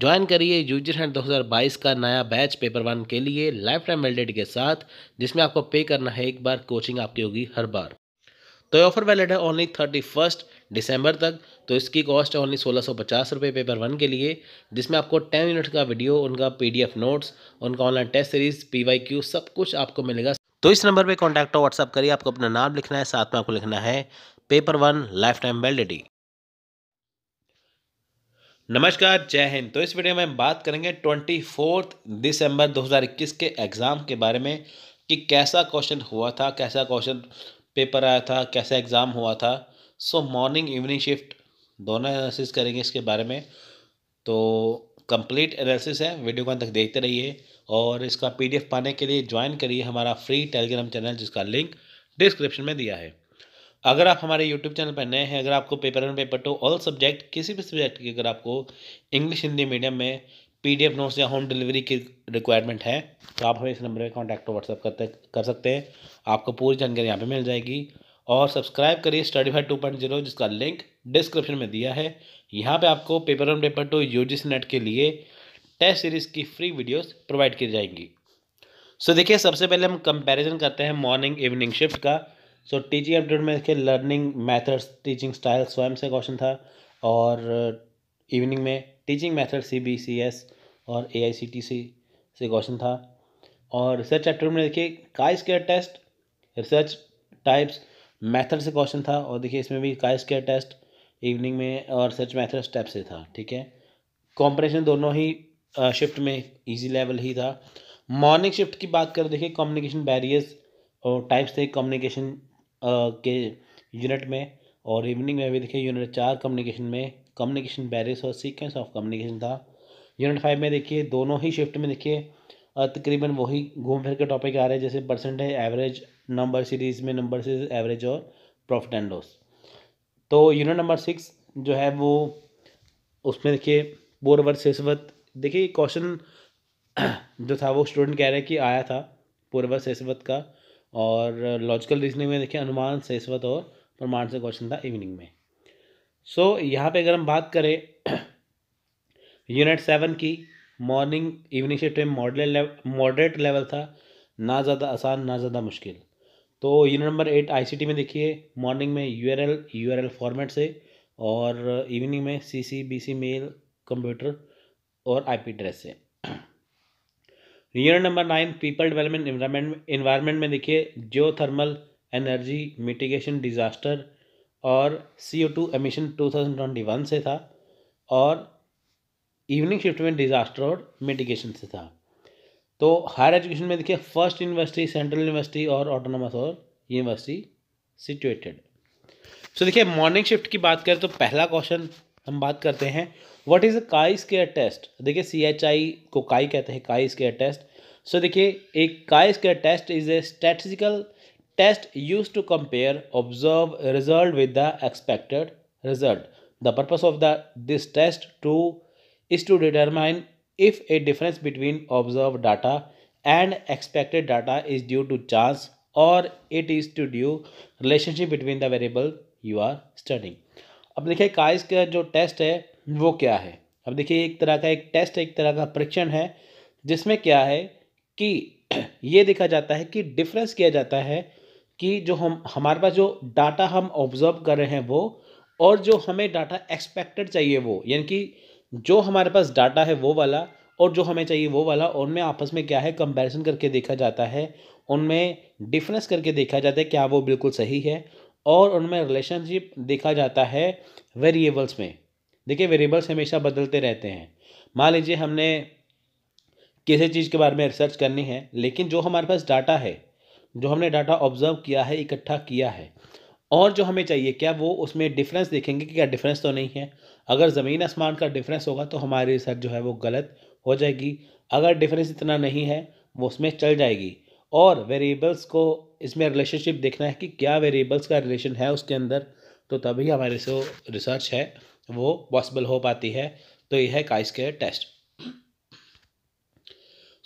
Join करिए UG hand 2022 का नया बैच पेपर वन के लिए लाइफ टाइम वैलिडिटी के साथ जिसमें आपको पे करना है एक बार कोचिंग आपकी होगी हर बार तो ये ऑफर वैलिड है ओनली थर्टी फर्स्ट दिसंबर तक तो इसकी कॉस्ट है ओनली सोलह सौ पचास रुपये पेपर वन के लिए जिसमें आपको टेन यूनिट का वीडियो उनका पीडीएफ नोट्स उनका ऑनलाइन टेस्ट सीरीज पीवाईक्यू सब कुछ आपको मिलेगा तो इस नंबर पे कॉन्टैक्ट हो व्हाट्सअप करिए आपको अपना नाम लिखना है साथ में आपको लिखना है paper one life time validity नमस्कार जय हिंद तो इस वीडियो में हम बात करेंगे ट्वेंटी फोर्थ दिसंबर 2021 के एग्ज़ाम के बारे में कि कैसा क्वेश्चन हुआ था कैसा क्वेश्चन पेपर आया था कैसा एग्ज़ाम हुआ था सो मॉर्निंग इवनिंग शिफ्ट दोनों एनालिसिस करेंगे इसके बारे में तो कंप्लीट एनालिसिस है वीडियो को तक देखते रहिए और इसका पी पाने के लिए ज्वाइन करिए हमारा फ्री टेलीग्राम चैनल जिसका लिंक डिस्क्रिप्शन में दिया है अगर आप हमारे यूट्यूब चैनल पर नए हैं अगर आपको paper one paper two all subject किसी भी सब्जेक्ट की अगर आपको इंग्लिश हिंदी मीडियम में पीडीएफ नोट्स या होम डिलीवरी की रिक्वायरमेंट है तो आप हमें इस नंबर पर कॉन्टैक्ट और व्हाट्सअप करते कर सकते हैं आपको पूरी जानकारी यहाँ पर मिल जाएगी और सब्सक्राइब करिए study five two point zero जिसका लिंक डिस्क्रिप्शन में दिया है यहाँ पे आपको paper one paper two U G NET के लिए टेस्ट सीरीज़ की फ्री वीडियोस प्रोवाइड की जाएंगी सो so, देखिए सबसे पहले हम कंपैरिजन करते हैं मॉर्निंग इवनिंग शिफ्ट का सो टीचिंग अपडेट में देखिए लर्निंग मैथड्स टीचिंग स्टाइल स्वयं से क्वेश्चन था और इवनिंग में teaching method C B C S और A I C T C से क्वेश्चन था और रिसर्च चैप्टर में देखिए chi square test research types method से क्वेश्चन था और देखिए इसमें भी काइस स्केयर टेस्ट इवनिंग में और रिसर्च मैथड स्टेप से था ठीक है कॉम्पिटिशन दोनों ही शिफ्ट uh, में ईजी लेवल ही था मॉर्निंग शिफ्ट की बात करें देखिए कम्युनिकेशन बैरियर्स और टाइप्स थे कम्युनिकेशन के यूनिट में और इवनिंग में भी देखिए यूनिट चार कम्युनिकेशन में कम्युनिकेशन बैरिस और सीक्वेंस ऑफ कम्युनिकेशन था यूनिट फाइव में देखिए दोनों ही शिफ्ट में देखिए तकरीबन वही घूम फिर के टॉपिक आ रहे हैं जैसे परसेंटेज एवरेज नंबर सीरीज़ में नंबर सीरीज एवरेज और प्रॉफिट एंड लॉस तो यूनिट नंबर सिक्स जो है वो उसमें देखिए बोरवर सेसवत देखिए क्वेश्चन जो था वो स्टूडेंट कह रहे हैं कि आया था पूर्व सेसवत का और लॉजिकल रीजनिंग में देखिए अनुमान शैश्वत और प्रमाण से क्वेश्चन था इवनिंग में सो so, यहाँ पे अगर हम बात करें यूनिट सेवन की मॉर्निंग इवनिंग शिफ्ट में मॉडरेट मॉडरेट लेवल था ना ज़्यादा आसान ना ज़्यादा मुश्किल तो यूनिट नंबर एट आईसीटी में देखिए मॉर्निंग में यूआरएल यूआरएल फॉर्मेट से और इवनिंग में सीसीबीसी मेल कंप्यूटर और आईपी ड्रेस से rear number nine people development environment environment में देखिए geo thermal energy mitigation disaster और C O two emission two thousand twenty one से था और इवनिंग शिफ्ट में डिज़ास्टर और मिटिगेशन से था तो हायर एजुकेशन में देखिए फर्स्ट यूनिवर्सिटी सेंट्रल यूनिवर्सिटी और ऑटोनमस और यूनिवर्सिटी सिचुएटेड सो देखिए मॉर्निंग शिफ्ट की बात करें तो पहला क्वेश्चन हम बात करते हैं व्हाट इज़ अ काई स्केयर टेस्ट देखिए सी एच आई को काई कहते हैं काई स्केयर टेस्ट सो देखिए एक chi square test is a statistical test use to compare observe result with the expected result the purpose of the this test to is to determine if a difference between observe data and expected data is due to chance और it is to due relationship between the variable you are studying अब देखिए काइज का जो test है वो क्या है अब देखिए एक तरह का एक टेस्ट एक तरह का परीक्षण है जिसमें क्या है कि ये देखा जाता है कि डिफरेंस किया जाता है कि जो हम हमारे पास जो डाटा हम ऑब्जर्व कर रहे हैं वो और जो हमें डाटा एक्सपेक्टेड चाहिए वो यानी कि जो हमारे पास डाटा है वो वाला और जो हमें चाहिए वो वाला उनमें आपस में क्या है कंपैरिजन करके देखा जाता है उनमें डिफरेंस करके देखा जाता है क्या वो बिल्कुल सही है और उनमें रिलेशनशिप देखा जाता है वेरिएबल्स में देखिए वेरिएबल्स हमेशा बदलते रहते हैं मान लीजिए हमने किसी चीज़ के बारे में रिसर्च करनी है लेकिन जो हमारे पास डाटा है जो हमने डाटा ऑब्जर्व किया है इकट्ठा किया है और जो हमें चाहिए क्या वो उसमें डिफरेंस देखेंगे कि क्या डिफरेंस तो नहीं है अगर ज़मीन आसमान का डिफरेंस होगा तो हमारी रिसर्च जो है वो गलत हो जाएगी अगर डिफरेंस इतना नहीं है वो उसमें चल जाएगी और वेरिएबल्स को इसमें रिलेशनशिप देखना है कि क्या वेरिएबल्स का रिलेशन है उसके अंदर तो तभी हमारे से रिसर्च है वो पॉसिबल हो पाती है तो यह है काइस के टेस्ट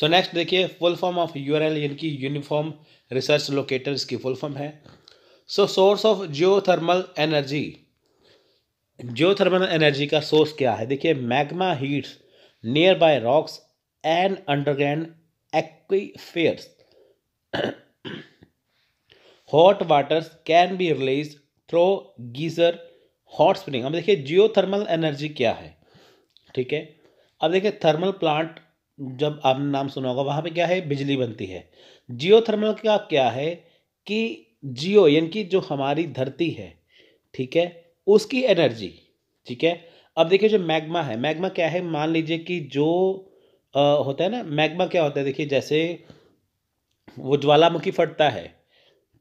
सो नेक्स्ट देखिए full form of U R L यानी यूनिफॉर्म रिसर्च लोकेटर इसकी फुल फॉर्म है so source of geothermal energy geothermal energy का सोर्स क्या है देखिए magma heats nearby rocks and underground aquifers hot waters can be release through geyser hot spring अब देखिए geo thermal energy क्या है ठीक है अब देखिए थर्मल प्लांट जब आपने नाम सुना होगा वहाँ पे क्या है बिजली बनती है जियो थर्मल का क्या है कि जियो यानी कि जो हमारी धरती है ठीक है उसकी एनर्जी ठीक है अब देखिए जो मैग्मा है मैग्मा क्या है मान लीजिए कि जो आ, होता है ना मैग्मा क्या होता है देखिए जैसे वो ज्वालामुखी फटता है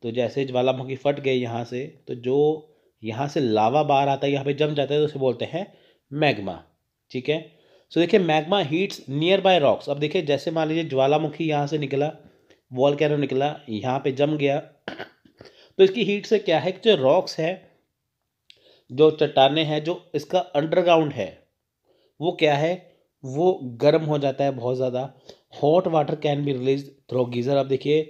तो जैसे ज्वालामुखी फट गए यहाँ से तो जो यहाँ से लावा बाहर आता है यहाँ पे जम जाता है तो उसे बोलते हैं मैग्मा ठीक है सो देखिए magma heats nearby rocks अब देखिए जैसे मान लीजिए ज्वालामुखी यहाँ से निकला वॉल कैनो निकला यहाँ पे जम गया तो इसकी हीट से क्या है कि जो रॉक्स है जो चट्टाने हैं जो इसका अंडरग्राउंड है वो क्या है वो गर्म हो जाता है बहुत ज़्यादा hot water can be release through geyser आप देखिए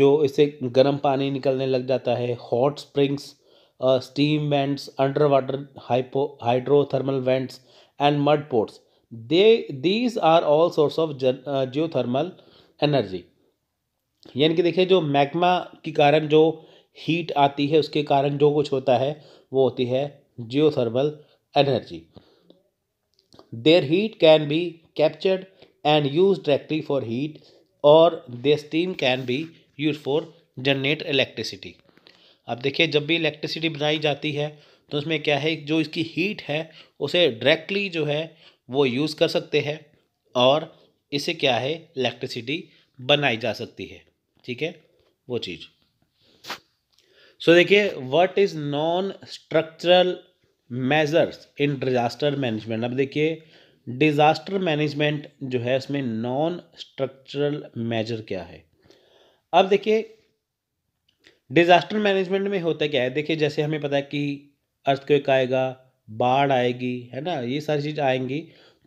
जो इससे गर्म पानी निकलने लग जाता है hot springs steam vents under water hypo hydrothermal vents and mud pots they these are all source of geothermal energy यानी कि देखिए जो मैग्मा के कारण जो हीट आती है उसके कारण जो कुछ होता है वो होती है geothermal energy their heat can be captured and use directly for heat और the steam can be use for generate electricity अब देखिए जब भी इलेक्ट्रिसिटी बनाई जाती है तो उसमें क्या है जो इसकी हीट है उसे डायरेक्टली जो है वो यूज़ कर सकते हैं और इसे क्या है इलेक्ट्रिसिटी बनाई जा सकती है ठीक है वो चीज़ सो देखिए what is non structural measures in disaster management अब देखिए डिज़ास्टर मैनेजमेंट जो है उसमें नॉन स्ट्रक्चरल मेजर क्या है अब देखिए डिज़ास्टर मैनेजमेंट में होता क्या है देखिए जैसे हमें पता है कि अर्थक्वेक आएगा बाढ़ आएगी है ना ये सारी चीज़ आएंगी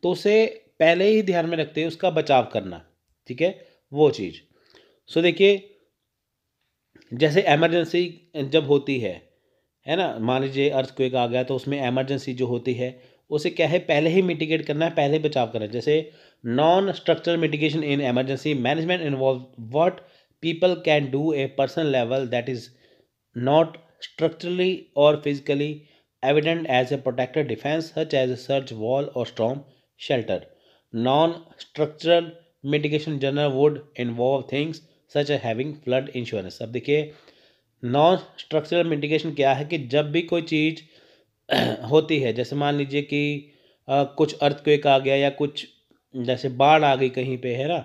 तो उसे पहले ही ध्यान में रखते हैं उसका बचाव करना ठीक है वो चीज़ सो देखिए जैसे एमरजेंसी जब होती है है ना मान लीजिए अर्थक्वेक आ गया तो उसमें एमरजेंसी जो होती है उसे क्या है पहले ही मिटिगेट करना है पहले बचाव करना है जैसे non structure mitigation in emergency management involve what people can do a personal level that is not structurally or physically evident as a protected defense such as a surge wall or storm shelter. Non-structural mitigation general would involve things such as having flood insurance. अब देखिए non structural mitigation क्या है कि जब भी कोई चीज़ होती है जैसे मान लीजिए कि आ, कुछ अर्थ क्वेक आ गया या कुछ जैसे बाढ़ आ गई कहीं पे है ना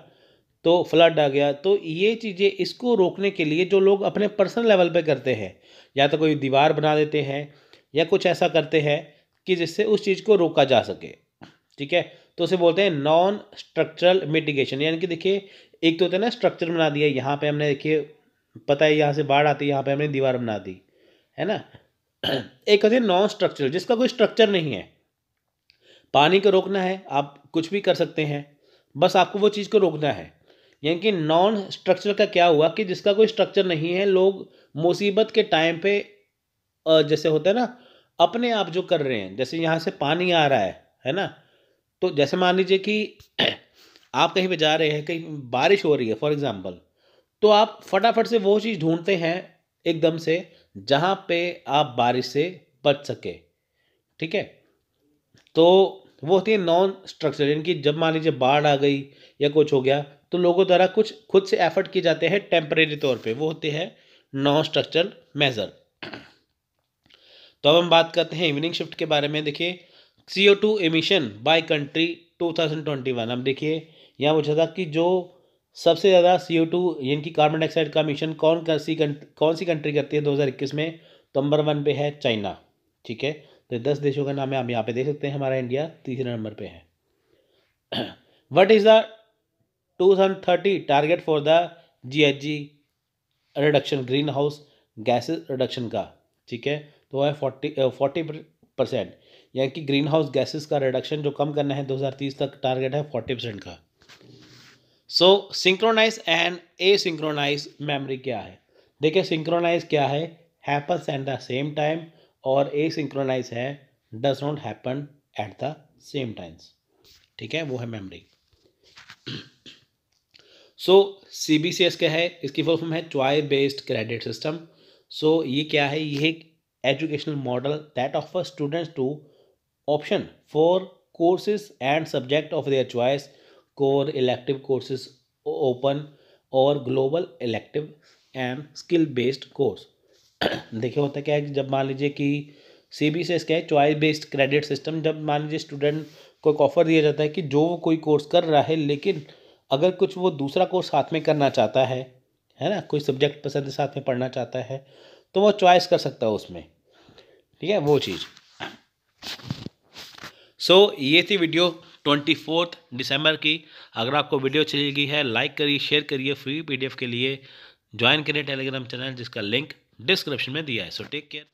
तो फ्लड आ गया तो ये चीज़ें इसको रोकने के लिए जो लोग अपने पर्सनल लेवल पे करते हैं या तो कोई दीवार बना देते हैं या कुछ ऐसा करते हैं कि जिससे उस चीज़ को रोका जा सके ठीक है तो उसे बोलते हैं नॉन स्ट्रक्चरल मिटिगेशन यानी कि देखिए एक तो होता है ना स्ट्रक्चर बना दिया यहाँ पर हमने देखिए पता है यहाँ से बाढ़ आती है यहाँ पर हमने दीवार बना दी है ना एक होती है नॉन स्ट्रक्चरल जिसका कोई स्ट्रक्चर नहीं है पानी को रोकना है आप कुछ भी कर सकते हैं बस आपको वो चीज़ को रोकना है यानी कि नॉन स्ट्रक्चर का क्या हुआ कि जिसका कोई स्ट्रक्चर नहीं है लोग मुसीबत के टाइम पे जैसे होता है ना अपने आप जो कर रहे हैं जैसे यहाँ से पानी आ रहा है है ना तो जैसे मान लीजिए कि आप कहीं पे जा रहे हैं कहीं बारिश हो रही है फॉर एग्जाम्पल तो आप फटाफट से वो चीज़ ढूंढते हैं एकदम से जहाँ पे आप बारिश से बच सके ठीक है तो वो होती है नॉन स्ट्रक्चर यानी कि जब मान लीजिए बाढ़ आ गई या कुछ हो गया तो लोगों द्वारा कुछ खुद से एफर्ट किए जाते हैं टेम्परेरी तौर पे वो होते हैं नॉन स्ट्रक्चरल मेज़र तो अब हम बात करते हैं इवनिंग शिफ्ट के बारे में देखिए C O two emission by country two thousand twenty one अब देखिए यहाँ पूछा था कि जो सबसे ज़्यादा सी ओ टू यानी कि कार्बन डाइऑक्साइड का मिशन कौन सी कौन सी कंट्री करती है दो हज़ार इक्कीस में तो नंबर वन पे है चाइना ठीक है तो दस देशों का नाम है आप यहाँ पे देख सकते हैं हमारा इंडिया तीसरे नंबर पे है what is the 2030 target for the GHG reduction greenhouse gases reduction का ठीक है तो है फोर्टी फोर्टी परसेंट यानी कि ग्रीन हाउस गैसेज का रिडक्शन जो कम करना है 2030 तक टारगेट है फोर्टी परसेंट का so synchronize and a synchronize memory क्या है देखिए सिंक्रोनाइज क्या है happens at the same time और ए सिंक्रोनाइज है does not happen at the same times ठीक है वो है memory so C B C S क्या है इसकी फुल फॉर्म है choice based credit system so ये क्या है ये एक educational model that offer students to option for courses and subject of their choice core elective courses open और global elective and skill based course देखिए होता क्या है जब मान लीजिए कि सी बी सी एस क्या है चॉइस बेस्ड क्रेडिट सिस्टम जब मान लीजिए स्टूडेंट को एक ऑफर दिया जाता है कि जो वो कोई कोर्स कर रहा है लेकिन अगर कुछ वो दूसरा कोर्स साथ में करना चाहता है है ना कोई सब्जेक्ट पसंद साथ में पढ़ना चाहता है तो वो चॉइस कर सकता है उसमें ठीक है वो चीज़ सो so, ये थी वीडियो ट्वेंटी फोर्थ दिसंबर की अगर आपको वीडियो अच्छी लगी है लाइक करिए शेयर करिए फ्री पीडीएफ के लिए ज्वाइन करिए टेलीग्राम चैनल जिसका लिंक डिस्क्रिप्शन में दिया है सो टेक केयर